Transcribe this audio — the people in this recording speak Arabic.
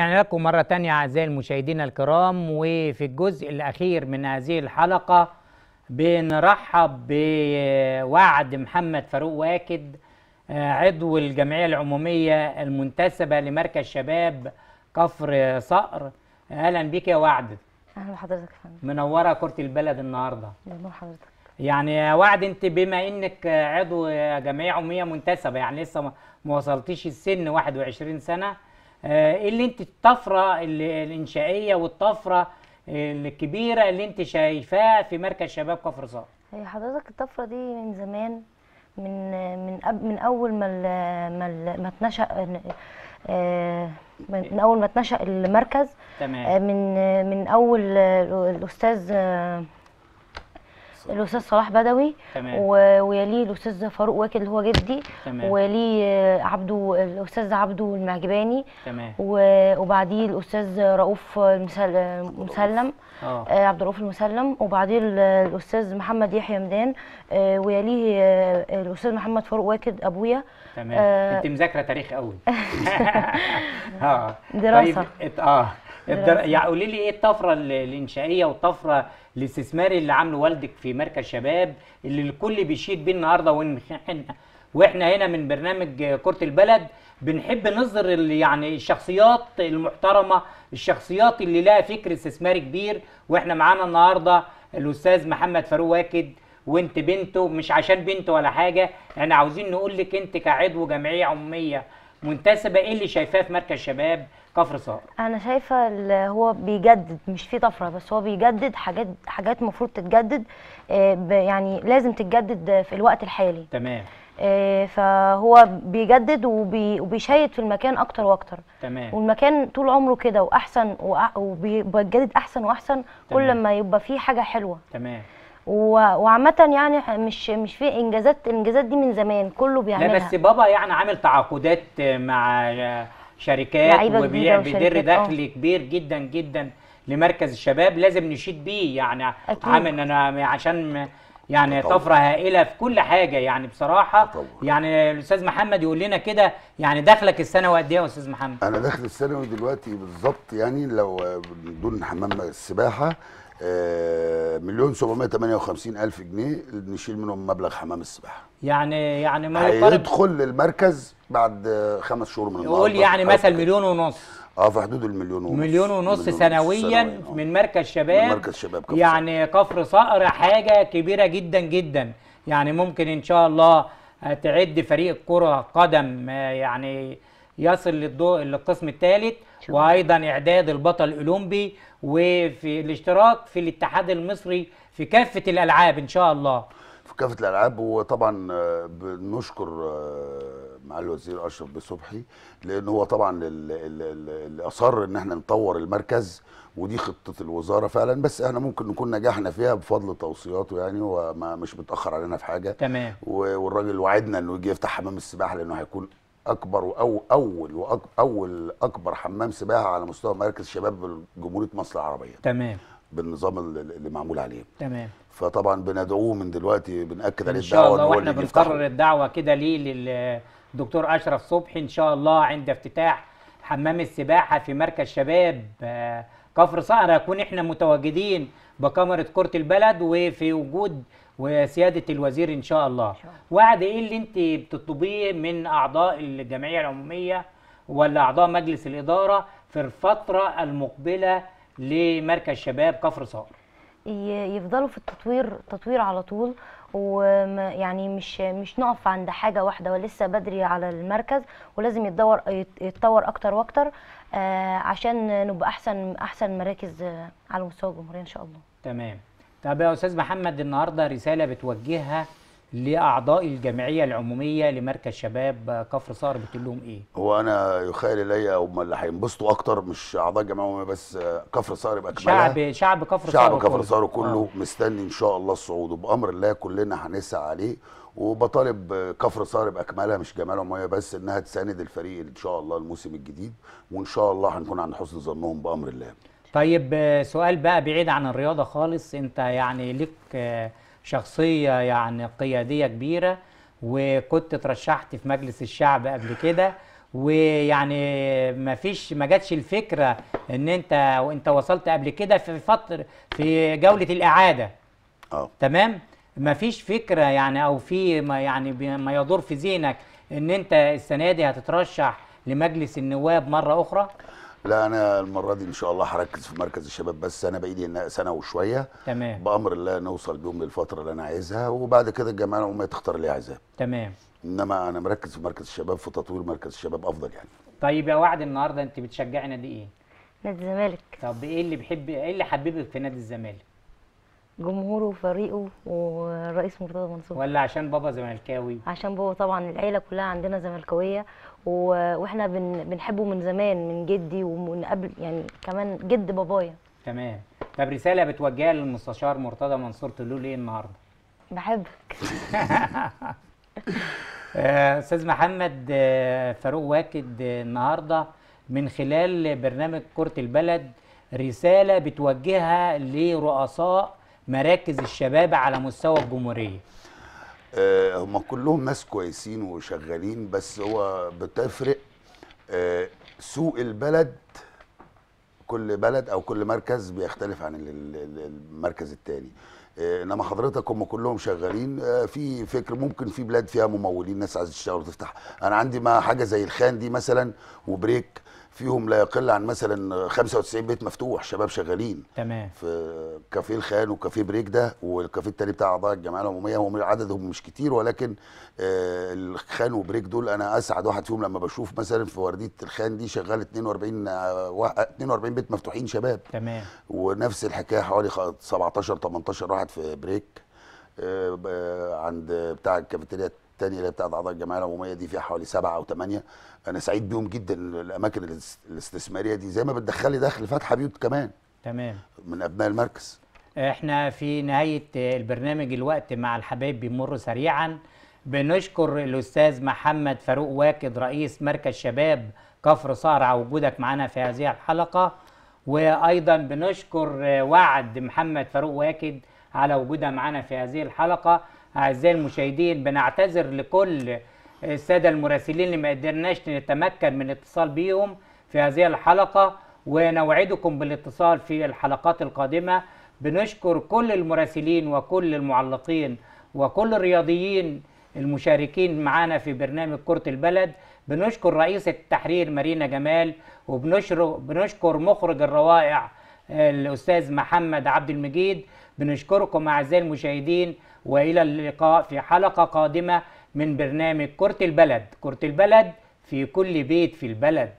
يعني لكم مرة تانية أعزائي المشاهدين الكرام وفي الجزء الأخير من هذه الحلقة بنرحب بوعد محمد فاروق واكد عضو الجمعية العمومية المنتسبة لمركز شباب كفر صقر أهلا بك يا وعد أهلا بحضرتك يا فندم منورة كرة البلد النهاردة حضرتك يعني يا وعد أنت بما أنك عضو جمعية عمومية منتسبة يعني لسه ما وصلتيش السن 21 سنة ايه اللي انت الطفره الانشائيه والطفره الكبيره اللي انت شايفاها في مركز شباب كفر صقر هي حضرتك الطفره دي من زمان من من من اول ما ما ما اتنشأ آه، من اول ما اتنشأ المركز تمام آه، من آه، من اول الاستاذ الاستاذ صلاح بدوي تمام ويليه الاستاذ فاروق واكد اللي هو جدي تمام ويليه عبده الاستاذ عبده المعجباني تمام وبعديه الاستاذ رؤوف المسلم آه. آه، عبد الرؤوف المسلم وبعديه الاستاذ محمد يحيى مدان آه، ويليه الاستاذ محمد فاروق واكد ابويا تمام آه انت مذاكره تاريخ قوي اه دراسه طيب اه يعني قولي لي ايه الطفره الانشائيه والطفره الاستثماري اللي عامله والدك في مركز شباب اللي الكل بيشيد بيه النهارده وان احنا واحنا هنا من برنامج كره البلد بنحب نظهر يعني الشخصيات المحترمه الشخصيات اللي لها فكر استثماري كبير واحنا معانا النهارده الاستاذ محمد فاروق واكد وانت بنته مش عشان بنته ولا حاجه احنا عاوزين نقول لك انت كعضو جمعيه عموميه منتسبه ايه اللي شايفاه في مركز شباب كفر صقر انا شايفه اللي هو بيجدد مش في طفره بس هو بيجدد حاجات حاجات المفروض تتجدد آه، يعني لازم تتجدد في الوقت الحالي تمام آه، فهو بيجدد وبي وبيشيد في المكان اكتر واكتر تمام والمكان طول عمره كده واحسن وبيتجدد احسن واحسن تمام. كل ما يبقى فيه حاجه حلوه تمام وعامة يعني مش مش في انجازات الانجازات دي من زمان كله بيعملها لا بس بابا يعني عامل تعاقدات مع شركات وبيع بيدر دخل آه. كبير جدا جدا لمركز الشباب لازم نشيد بيه يعني عامل انا عشان يعني طبعا. طفره هائله في كل حاجه يعني بصراحه طبعا. يعني الاستاذ محمد يقول لنا كده يعني دخلك السنوي قد ايه يا استاذ محمد انا دخل السنوي دلوقتي بالظبط يعني لو بدون حمام السباحه آه، مليون 758 الف جنيه نشيل منهم مبلغ حمام السباحه يعني يعني ما يقارب هيدخل للمركز بعد خمس شهور من النهارده نقول يعني مثلا مليون ونص اه في حدود المليون ونص مليون ونص سنويا آه. من مركز شباب من مركز شباب كفر يعني كفر صقر حاجه كبيره جدا جدا يعني ممكن ان شاء الله آه، تعد فريق كره قدم يعني يصل للضوء للقسم الثالث وايضا اعداد البطل الاولمبي وفي الاشتراك في الاتحاد المصري في كافه الالعاب ان شاء الله في كافه الالعاب وطبعا آه، بنشكر آه، معالي الوزير اشرف بصبحي لان هو طبعا اللي اصر ان احنا نطور المركز ودي خطه الوزاره فعلا بس احنا ممكن نكون نجحنا فيها بفضل توصياته يعني ومش متاخر علينا في حاجه تمام والراجل وعدنا انه يجي يفتح حمام السباحه لانه هيكون اكبر او اول اول اكبر حمام سباحه على مستوى مراكز شباب جمهوريه مصر العربيه تمام بالنظام اللي معمول عليه تمام فطبعا بندعوه من دلوقتي بناكد عليه الدعوه ان شاء الله واحنا بنقرر الدعوه كده ليه للدكتور اشرف صبحي ان شاء الله عند افتتاح حمام السباحه في مركز شباب آه، كفر صقر هنكون احنا متواجدين بكاميرا كره البلد وفي وجود وسياده الوزير ان شاء الله وعد ايه اللي انت بتطلبيه من اعضاء الجمعيه العموميه ولا اعضاء مجلس الاداره في الفتره المقبله لمركز شباب كفر صقر يفضلوا في التطوير تطوير على طول ويعني مش مش نقف عند حاجه واحده ولسه بدري على المركز ولازم يتدور يتطور اكتر واكتر آه، عشان نبقى احسن احسن مراكز آه، على مستوى الجمهوريه ان شاء الله تمام طب يا استاذ محمد النهارده رساله بتوجهها لاعضاء الجمعيه العموميه لمركز شباب كفر صقر بتقول لهم ايه؟ هو انا يخيل الي هم اللي هينبسطوا اكتر مش اعضاء الجمعيه العموميه بس كفر صقر يبقى شعب شعب كفر صقر شعب كفر صقر كله آه. مستني ان شاء الله الصعود وبامر الله كلنا هنسعى عليه وبطالب كفر صقر باكملها مش جمال عموميه بس انها تساند الفريق ان شاء الله الموسم الجديد وان شاء الله هنكون عند حسن ظنهم بامر الله. طيب آه، سؤال بقى بعيد عن الرياضه خالص انت يعني ليك آه، شخصيه يعني قياديه كبيره وكنت اترشحت في مجلس الشعب قبل كده ويعني ما فيش ما جاتش الفكره ان انت وانت وصلت قبل كده في فتره في جوله الاعاده اه تمام ما فيش فكره يعني او في ما يعني ما يدور في ذهنك ان انت السنه دي هتترشح لمجلس النواب مره اخرى لا انا المره دي ان شاء الله هركز في مركز الشباب بس انا بايدي سنه وشويه تمام بامر الله نوصل بيهم للفتره اللي انا عايزها وبعد كده الجماعه هم تختار اللي عايزاه تمام انما انا مركز في مركز الشباب في تطوير مركز الشباب افضل يعني طيب يا وعد النهارده انت بتشجعي نادي ايه نادي الزمالك طب ايه اللي بيحب ايه اللي حببك في نادي الزمالك جمهوره وفريقه والرئيس مرتضى منصور ولا عشان بابا زملكاوي عشان بابا طبعا العيله كلها عندنا زملكاويه واحنا بنحبه من زمان من جدي ومن قبل يعني كمان جد بابايا تمام طب رساله بتوجهها للمستشار مرتضى منصور تقول له ايه النهارده بحبك آه، استاذ محمد آه، فاروق واكد آه، النهارده من خلال برنامج كره البلد رساله بتوجهها لرؤساء مراكز الشباب على مستوى الجمهوريه آه، هم كلهم ناس كويسين وشغالين بس هو بتفرق آه، سوق البلد كل بلد او كل مركز بيختلف عن المركز التاني آه، انما حضرتك هم كلهم شغالين في فكر ممكن في بلاد فيها ممولين ناس عايزه تشتغل وتفتح انا عندي ما حاجه زي الخان دي مثلا وبريك فيهم لا يقل عن مثلا 95 بيت مفتوح شباب شغالين تمام في كافيه الخان وكافيه بريك ده والكافيه التاني بتاع اعضاء الجمعيه العموميه هم عددهم مش كتير ولكن آه، الخان وبريك دول انا اسعد واحد فيهم لما بشوف مثلا في ورديه الخان دي شغال 42 42 آه، بيت مفتوحين شباب تمام ونفس الحكايه حوالي 17 18 واحد في بريك آه، عند بتاع الكافيتيريا الثانيه اللي بتاعت اعضاء الجمعيه العموميه دي فيها حوالي سبعه او ثمانيه انا سعيد بيهم جدا الاماكن الاستثماريه دي زي ما بتدخلي دخل فاتحه بيوت كمان تمام من ابناء المركز احنا في نهايه البرنامج الوقت مع الحبايب بيمر سريعا بنشكر الاستاذ محمد فاروق واكد رئيس مركز شباب كفر صهر على وجودك معنا في هذه الحلقه وايضا بنشكر وعد محمد فاروق واكد على وجودها معنا في هذه الحلقه اعزائي المشاهدين بنعتذر لكل الساده المراسلين اللي ما قدرناش نتمكن من الاتصال بيهم في هذه الحلقه ونوعدكم بالاتصال في الحلقات القادمه بنشكر كل المراسلين وكل المعلقين وكل الرياضيين المشاركين معنا في برنامج كرة البلد بنشكر رئيس التحرير مارينا جمال وبنشكر مخرج الروائع الأستاذ محمد عبد المجيد بنشكركم أعزائي المشاهدين وإلى اللقاء في حلقة قادمة من برنامج كرة البلد كرة البلد في كل بيت في البلد